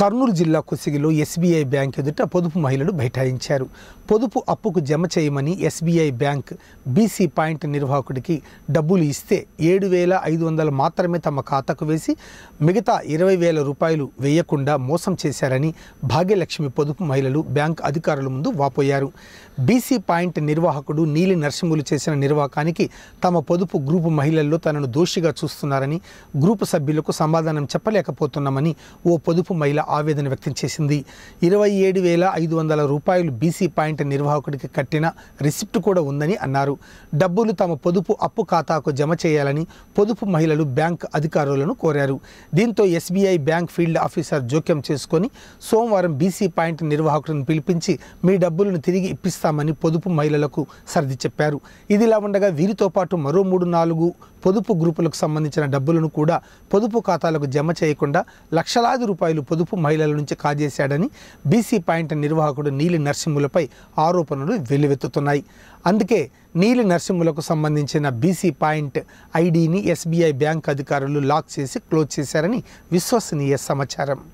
కర్నూలు జిల్లా కుసిగిలో SBI bank ఎదుట పొదుపు మహిళలు బైఠాయించారు పొదుపు అప్పుకు జమ చేయమని ఎస్బీఐ బ్యాంక్ బీసీ పాయింట్ నిర్వాహకుడికి డబ్బులు ఇస్తే ఏడు వేల ఐదు వందలు మాత్రమే తమ ఖాతాకు వేసి మిగతా ఇరవై వేల రూపాయలు వేయకుండా మోసం చేశారని భాగ్యలక్ష్మి పొదుపు మహిళలు బ్యాంక్ అధికారుల ముందు వాపోయారు బీసీ పాయింట్ నిర్వాహకుడు నీలి నరసింహులు చేసిన నిర్వాహకానికి తమ పొదుపు గ్రూపు మహిళల్లో తనను దోషిగా చూస్తున్నారని గ్రూపు సభ్యులకు సమాధానం చెప్పలేకపోతున్నామని ఓ పొదుపు మహిళ ఆవేదన వ్యక్తం చేసింది ఇరవై ఏడు వేల ఐదు వందల రూపాయలు బీసీ పాయింట్ నిర్వాహకుడికి కట్టిన రిసిప్ట్ కూడా ఉందని అన్నారు డబ్బులు తమ పొదుపు అప్పు ఖాతాకు జమ చేయాలని పొదుపు మహిళలు బ్యాంక్ అధికారులను కోరారు దీంతో ఎస్బీఐ బ్యాంక్ ఫీల్డ్ ఆఫీసర్ జోక్యం చేసుకొని సోమవారం బీసీ పాయింట్ నిర్వాహకుడిని పిలిపించి మీ డబ్బులను తిరిగి ఇప్పిస్తామని పొదుపు మహిళలకు సర్ది చెప్పారు ఇదిలా ఉండగా వీరితో పాటు మరో మూడు నాలుగు పొదుపు గ్రూపులకు సంబంధించిన డబ్బులను కూడా పొదుపు ఖాతాలకు జమ చేయకుండా లక్షలాది రూపాయలు పొదుపు మహిళల నుంచి కాజేశాడని బీసీ పాయింట్ నిర్వాహకుడు నీలి నర్సింహులపై ఆరోపణలు వెల్లువెత్తుతున్నాయి అందుకే నీలి నర్సింహులకు సంబంధించిన బీసీ పాయింట్ ఐడిని ఎస్బీఐ బ్యాంక్ అధికారులు లాక్ చేసి క్లోజ్ చేశారని విశ్వసనీయ సమాచారం